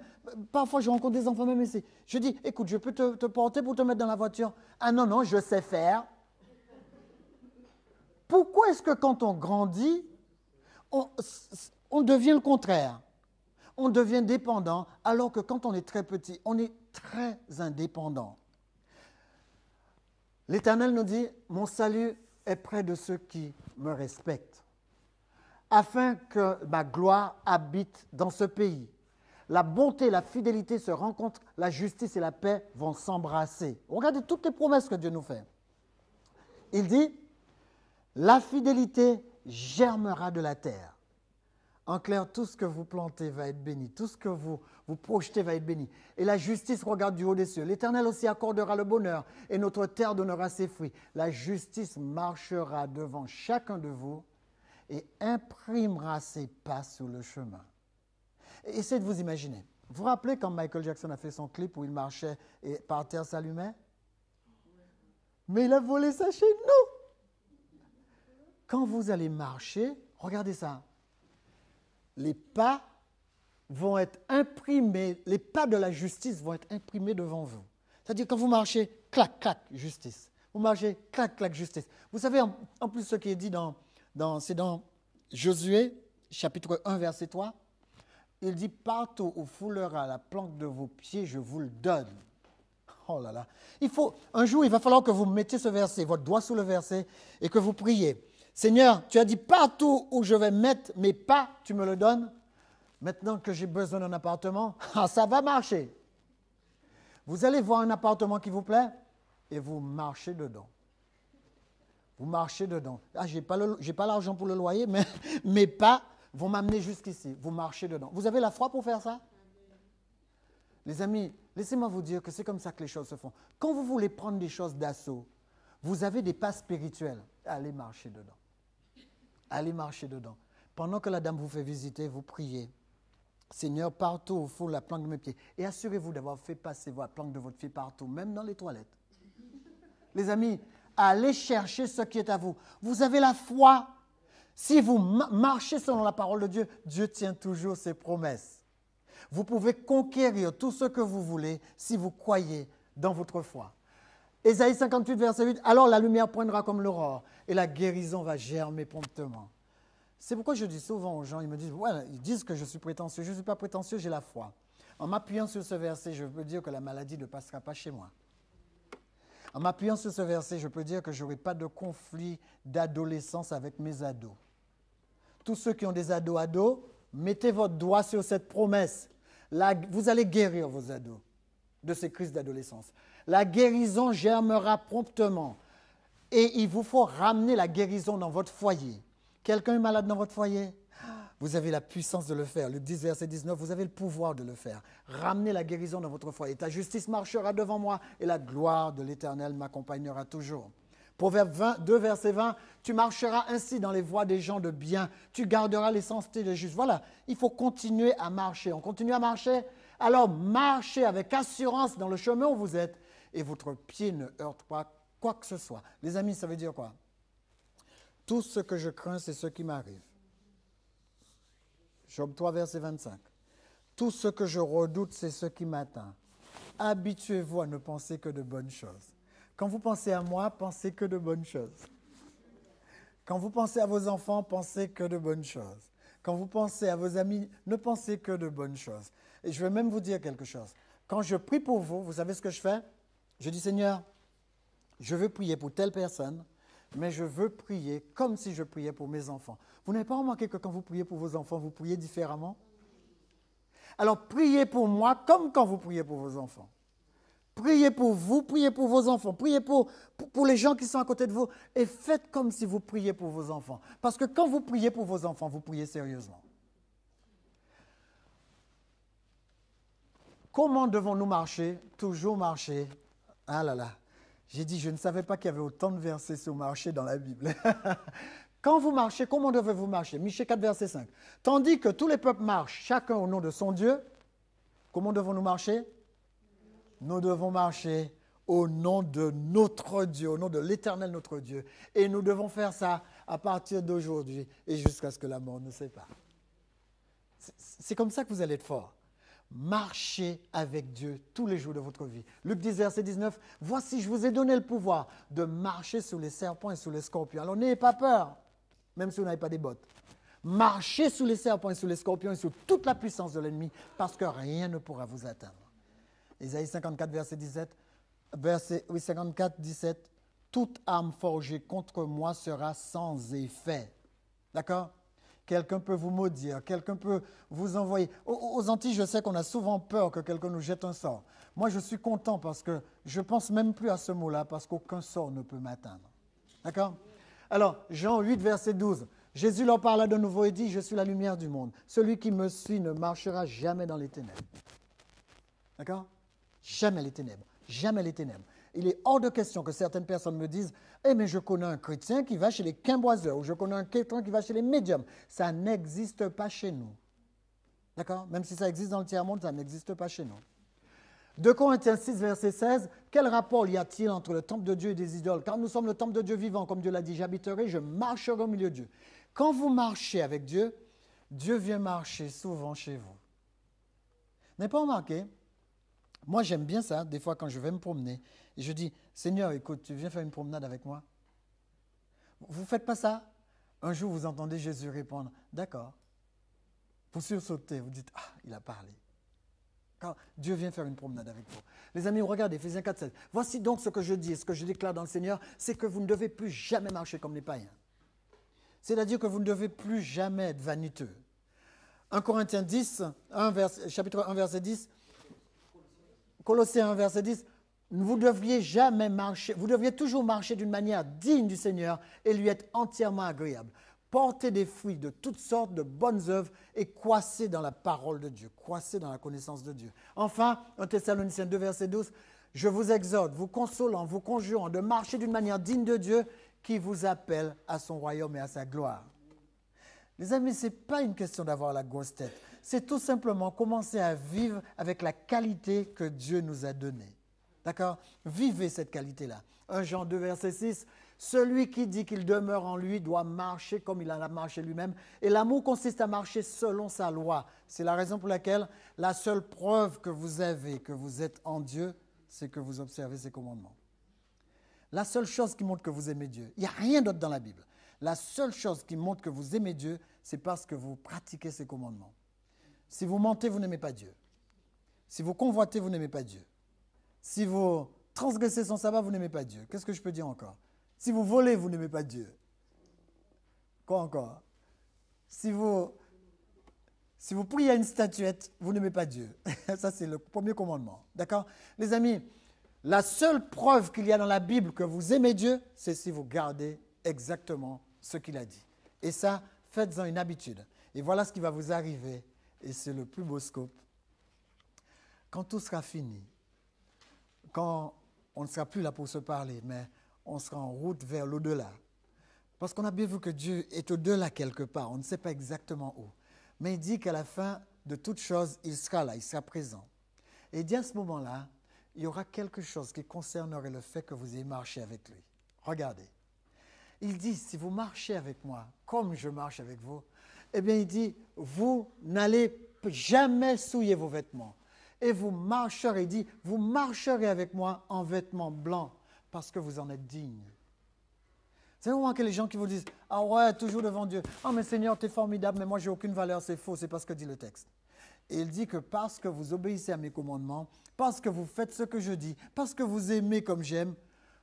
parfois je rencontre des enfants même ici, je dis, écoute, je peux te, te porter pour te mettre dans la voiture. Ah non, non, je sais faire. Pourquoi est-ce que quand on grandit, on, devient le contraire On devient dépendant, alors que quand on est très petit, on est très indépendant. L'Éternel nous dit, mon salut est près de ceux qui me respectent, afin que ma gloire habite dans ce pays. La bonté, la fidélité se rencontrent, la justice et la paix vont s'embrasser. Regardez toutes les promesses que Dieu nous fait. Il dit, la fidélité germera de la terre. En clair, tout ce que vous plantez va être béni, tout ce que vous, vous projetez va être béni. Et la justice regarde du haut des cieux. L'Éternel aussi accordera le bonheur et notre terre donnera ses fruits. La justice marchera devant chacun de vous et imprimera ses pas sur le chemin. Essayez de vous imaginer. Vous vous rappelez quand Michael Jackson a fait son clip où il marchait et par terre s'allumait Mais il a volé ça chez nous quand vous allez marcher, regardez ça, les pas vont être imprimés, les pas de la justice vont être imprimés devant vous. C'est-à-dire quand vous marchez, clac, clac, justice. Vous marchez, clac, clac, justice. Vous savez en, plus ce qui est dit dans, dans c'est dans Josué, chapitre 1, verset 3. Il dit, partout où foulera la plante de vos pieds, je vous le donne. Oh là là. Il faut, un jour, il va falloir que vous mettiez ce verset, votre doigt sous le verset, et que vous priez. Seigneur, tu as dit partout où je vais mettre mes pas, tu me le donnes. Maintenant que j'ai besoin d'un appartement, <laughs> ah, ça va marcher. Vous allez voir un appartement qui vous plaît et vous marchez dedans. Vous marchez dedans. Ah, je n'ai pas l'argent pour le loyer, mais <laughs> mes pas vont m'amener jusqu'ici. Vous marchez dedans. Vous avez la foi pour faire ça Les amis, laissez-moi vous dire que c'est comme ça que les choses se font. Quand vous voulez prendre des choses d'assaut, vous avez des pas spirituels. Allez marcher dedans. Allez marcher dedans. Pendant que la dame vous fait visiter, vous priez. Seigneur, partout au fond, la planque de mes pieds. Et assurez-vous d'avoir fait passer la planque de votre pied partout, même dans les toilettes. Les amis, allez chercher ce qui est à vous. Vous avez la foi. Si vous marchez selon la parole de Dieu, Dieu tient toujours ses promesses. Vous pouvez conquérir tout ce que vous voulez si vous croyez dans votre foi. Ésaïe 58, verset 8, alors la lumière poindra comme l'aurore et la guérison va germer promptement. C'est pourquoi je dis souvent aux gens, ils me disent, voilà, ils disent que je suis prétentieux. Je ne suis pas prétentieux, j'ai la foi. En m'appuyant sur ce verset, je peux dire que la maladie ne passera pas chez moi. En m'appuyant sur ce verset, je peux dire que je n'aurai pas de conflit d'adolescence avec mes ados. Tous ceux qui ont des ados ados, mettez votre doigt sur cette promesse. vous allez guérir vos ados de ces crises d'adolescence. La guérison germera promptement. Et il vous faut ramener la guérison dans votre foyer. Quelqu'un est malade dans votre foyer Vous avez la puissance de le faire. Le 10, verset 19, vous avez le pouvoir de le faire. Ramenez la guérison dans votre foyer. Ta justice marchera devant moi et la gloire de l'Éternel m'accompagnera toujours. Proverbe 22, verset 20, tu marcheras ainsi dans les voies des gens de bien, tu garderas les des justes. Voilà, il faut continuer à marcher. On continue à marcher Alors marchez avec assurance dans le chemin où vous êtes et votre pied ne heurte pas quoi que ce soit. Les amis, ça veut dire quoi Tout ce que je crains, c'est ce qui m'arrive. Job 3, verset 25. Tout ce que je redoute, c'est ce qui m'atteint. Habituez-vous à ne penser que de bonnes choses. Quand vous pensez à moi, pensez que de bonnes choses. Quand vous pensez à vos enfants, pensez que de bonnes choses. Quand vous pensez à vos amis, ne pensez que de bonnes choses. Et je vais même vous dire quelque chose. Quand je prie pour vous, vous savez ce que je fais je dis, Seigneur, je veux prier pour telle personne, mais je veux prier comme si je priais pour mes enfants. Vous n'avez pas remarqué que quand vous priez pour vos enfants, vous priez différemment Alors priez pour moi comme quand vous priez pour vos enfants. Priez pour vous, priez pour vos enfants, priez pour, pour, les gens qui sont à côté de vous et faites comme si vous priez pour vos enfants. Parce que quand vous priez pour vos enfants, vous priez sérieusement. Comment devons-nous marcher Toujours marcher ah là là, j'ai dit, je ne savais pas qu'il y avait autant de versets sur marcher dans la Bible. <laughs> Quand vous marchez, comment devez-vous marcher Michée 4, verset 5. Tandis que tous les peuples marchent, chacun au nom de son Dieu, comment devons-nous marcher Nous devons marcher au nom de notre Dieu, au nom de l'éternel notre Dieu. Et nous devons faire ça à partir d'aujourd'hui et jusqu'à ce que la mort ne sépare. C'est comme ça que vous allez être fort. Marchez avec Dieu tous les jours de votre vie. Luc 10, verset 19, Voici, je vous ai donné le pouvoir de marcher sur les serpents et sur les scorpions. Alors n'ayez pas peur, même si vous n'avez pas des bottes. Marchez sous les serpents et sur les scorpions et sous toute la puissance de l'ennemi, parce que rien ne pourra vous atteindre. Isaïe 54, verset 17, verset, oui, 54, 17, Toute arme forgée contre moi sera sans effet. D'accord quelqu'un peut vous maudire, quelqu'un peut vous envoyer. Aux, Antilles, je sais qu'on a souvent peur que quelqu'un nous jette un sort. Moi, je suis content parce que je pense même plus à ce mot-là parce qu'aucun sort ne peut m'atteindre. D'accord Alors, Jean 8, verset 12. Jésus leur parla de nouveau et dit, je suis la lumière du monde. Celui qui me suit ne marchera jamais dans les ténèbres. D'accord Jamais les ténèbres. Jamais les ténèbres. Il est hors de question que certaines personnes me disent, eh mais je connais un chrétien qui va chez les quimboiseurs, ou je connais un chrétien qui va chez les médiums. Ça n'existe pas chez nous. D'accord Même si ça existe dans le tiers-monde, ça n'existe pas chez nous. De Corinthiens 6, verset 16, quel rapport y a-t-il entre le temple de Dieu et des idoles Quand nous sommes le temple de Dieu vivant, comme Dieu l'a dit, j'habiterai, je marcherai au milieu de Dieu. Quand vous marchez avec Dieu, Dieu vient marcher souvent chez vous. N'est pas remarqué Moi j'aime bien ça, des fois quand je vais me promener, et je dis, Seigneur, écoute, tu viens faire une promenade avec moi. Vous ne faites pas ça. Un jour, vous entendez Jésus répondre, d'accord. Vous sursautez, vous dites, ah, il a parlé. Quand Dieu vient faire une promenade avec vous. Les amis, regardez, Ephésiens 4, 7. Voici donc ce que je dis et ce que je déclare dans le Seigneur, c'est que vous ne devez plus jamais marcher comme les païens. C'est-à-dire que vous ne devez plus jamais être vaniteux. 1 Corinthiens 10, 1 chapitre 1, verset 10, Colossiens 1, verset 10, vous devriez jamais marcher, vous devriez toujours marcher d'une manière digne du Seigneur et lui être entièrement agréable. Portez des fruits de toutes sortes de bonnes œuvres et croissez dans la parole de Dieu, croissez dans la connaissance de Dieu. Enfin, en Thessaloniciens 2, verset 12, je vous exhorte, vous consolant, vous conjurant de marcher d'une manière digne de Dieu qui vous appelle à son royaume et à sa gloire. Les amis, ce n'est pas une question d'avoir la grosse tête, c'est tout simplement commencer à vivre avec la qualité que Dieu nous a donnée. D'accord Vivez cette qualité-là. 1 Jean 2, verset 6. Celui qui dit qu'il demeure en lui doit marcher comme il a marché lui-même. Et l'amour consiste à marcher selon sa loi. C'est la raison pour laquelle la seule preuve que vous avez que vous êtes en Dieu, c'est que vous observez ses commandements. La seule chose qui montre que vous aimez Dieu, il n'y a rien d'autre dans la Bible. La seule chose qui montre que vous aimez Dieu, c'est parce que vous pratiquez ses commandements. Si vous mentez, vous n'aimez pas Dieu. Si vous convoitez, vous n'aimez pas Dieu. Si vous transgressez son sabbat, vous n'aimez pas Dieu. Qu'est-ce que je peux dire encore Si vous volez, vous n'aimez pas Dieu. Quoi encore Si vous si vous priez à une statuette, vous n'aimez pas Dieu. <laughs> Ça, c'est le premier commandement. D'accord Les amis, la seule preuve qu'il y a dans la Bible que vous aimez Dieu, c'est si vous gardez exactement ce qu'il a dit. Et ça, faites-en une habitude. Et voilà ce qui va vous arriver. Et c'est le plus beau scope. Quand tout sera fini, quand on ne sera plus là pour se parler, mais on sera en route vers l'au-delà. Parce qu'on a bien vu que Dieu est au-delà quelque part, on ne sait pas exactement où. Mais il dit qu'à la fin de toute chose, il sera là, il sera présent. Et bien dit à ce moment-là, il y aura quelque chose qui concernerait le fait que vous ayez marché avec lui. Regardez. Il dit, si vous marchez avec moi, comme je marche avec vous, eh bien il dit, vous n'allez jamais souiller vos vêtements et vous marcherez, dit, vous marcherez avec moi en vêtements blancs parce que vous en êtes dignes. C'est vraiment que les gens qui vous disent Ah ouais, toujours devant Dieu. Ah, mais Seigneur, tu es formidable, mais moi, j'ai aucune valeur. C'est faux, c'est pas ce que dit le texte. Et il dit que parce que vous obéissez à mes commandements, parce que vous faites ce que je dis, parce que vous aimez comme j'aime,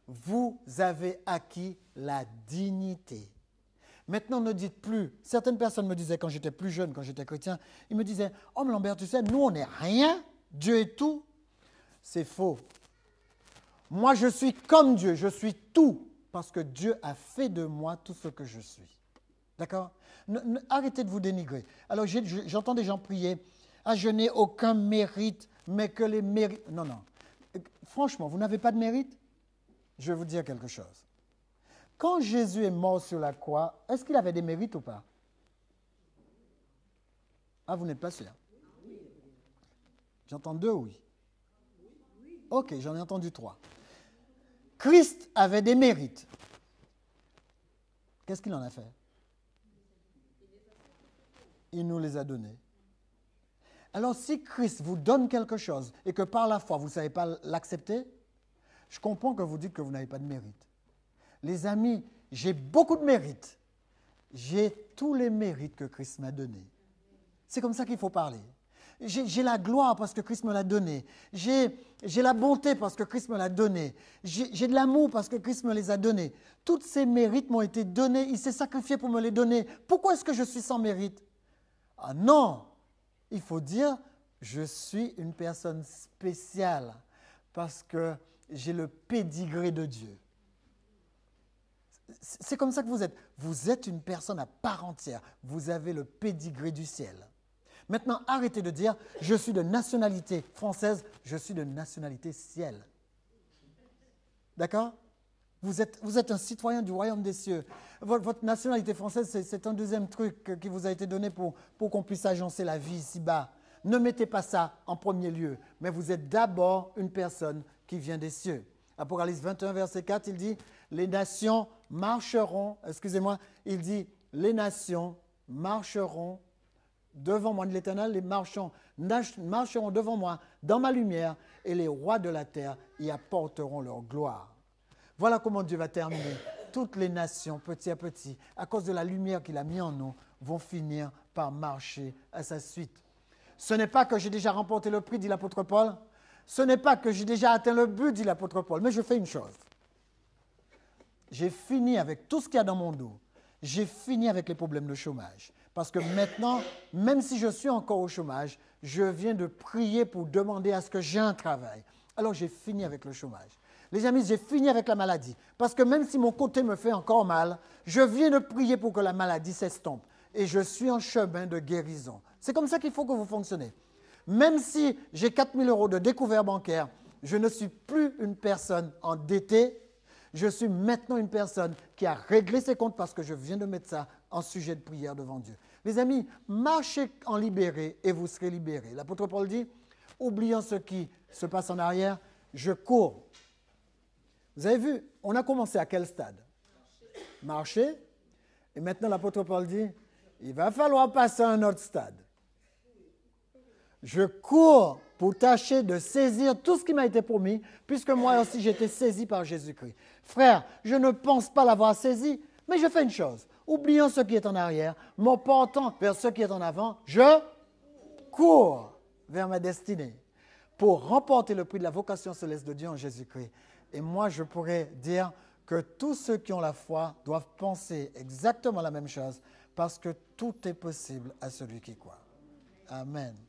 vous avez acquis la dignité. Maintenant, ne dites plus. Certaines personnes me disaient quand j'étais plus jeune, quand j'étais chrétien, ils me disaient Oh, mais Lambert, tu sais, nous, on n'est rien Dieu est tout, c'est faux. Moi, je suis comme Dieu, je suis tout, parce que Dieu a fait de moi tout ce que je suis. D'accord Arrêtez de vous dénigrer. Alors, j'entends des gens prier, ah, je n'ai aucun mérite, mais que les mérites... Non, non. Franchement, vous n'avez pas de mérite Je vais vous dire quelque chose. Quand Jésus est mort sur la croix, est-ce qu'il avait des mérites ou pas Ah, vous n'êtes pas sûr. J'entends deux oui. Ok, j'en ai entendu trois. Christ avait des mérites. Qu'est-ce qu'il en a fait Il nous les a donnés. Alors si Christ vous donne quelque chose et que par la foi, vous ne savez pas l'accepter, je comprends que vous dites que vous n'avez pas de mérite. Les amis, j'ai beaucoup de mérites. J'ai tous les mérites que Christ m'a donnés. C'est comme ça qu'il faut parler. J'ai la gloire parce que Christ me l'a donné J'ai la bonté parce que Christ me l'a donné J'ai de l'amour parce que Christ me les a donnés. Tous ces mérites m'ont été donnés. Il s'est sacrifié pour me les donner. Pourquoi est-ce que je suis sans mérite Ah non Il faut dire, je suis une personne spéciale parce que j'ai le pédigré de Dieu. C'est comme ça que vous êtes. Vous êtes une personne à part entière. Vous avez le pédigré du ciel. Maintenant, arrêtez de dire je suis de nationalité française, je suis de nationalité ciel. D'accord vous êtes, vous êtes, un citoyen du royaume des cieux. Votre, nationalité française, c'est un deuxième truc qui vous a été donné pour, pour qu'on puisse agencer la vie ici-bas. Ne mettez pas ça en premier lieu, mais vous êtes d'abord une personne qui vient des cieux. Apocalypse 21, verset 4, il dit, les nations marcheront, excusez-moi, il dit, les nations marcheront devant moi, de l'Éternel, les marchands marcheront devant moi dans ma lumière, et les rois de la terre y apporteront leur gloire. Voilà comment Dieu va terminer. Toutes les nations, petit à petit, à cause de la lumière qu'il a mis en nous, vont finir par marcher à sa suite. Ce n'est pas que j'ai déjà remporté le prix, dit l'apôtre Paul. Ce n'est pas que j'ai déjà atteint le but, dit l'apôtre Paul. Mais je fais une chose. J'ai fini avec tout ce qu'il y a dans mon dos. J'ai fini avec les problèmes de chômage. Parce que maintenant, même si je suis encore au chômage, je viens de prier pour demander à ce que j'ai un travail. Alors j'ai fini avec le chômage. Les amis, j'ai fini avec la maladie. Parce que même si mon côté me fait encore mal, je viens de prier pour que la maladie s'estompe. Et je suis en chemin de guérison. C'est comme ça qu'il faut que vous fonctionnez. Même si j'ai 4000 000 euros de découvert bancaire, je ne suis plus une personne endettée. Je suis maintenant une personne qui a réglé ses comptes parce que je viens de mettre ça en sujet de prière devant Dieu. Mes amis, marchez en libéré et vous serez libérés. L'apôtre Paul dit, oubliant ce qui se passe en arrière, je cours. Vous avez vu, on a commencé à quel stade Marcher. Et maintenant l'apôtre Paul dit, il va falloir passer à un autre stade. Je cours pour tâcher de saisir tout ce qui m'a été promis, puisque moi aussi j'ai été saisi par Jésus-Christ. Frère, je ne pense pas l'avoir saisi, mais je fais une chose oubliant ce qui est en arrière, mon vers ce qui est en avant, je cours vers ma destinée pour remporter le prix de la vocation céleste de Dieu en Jésus-Christ. Et moi, je pourrais dire que tous ceux qui ont la foi doivent penser exactement la même chose parce que tout est possible à celui qui croit. Amen.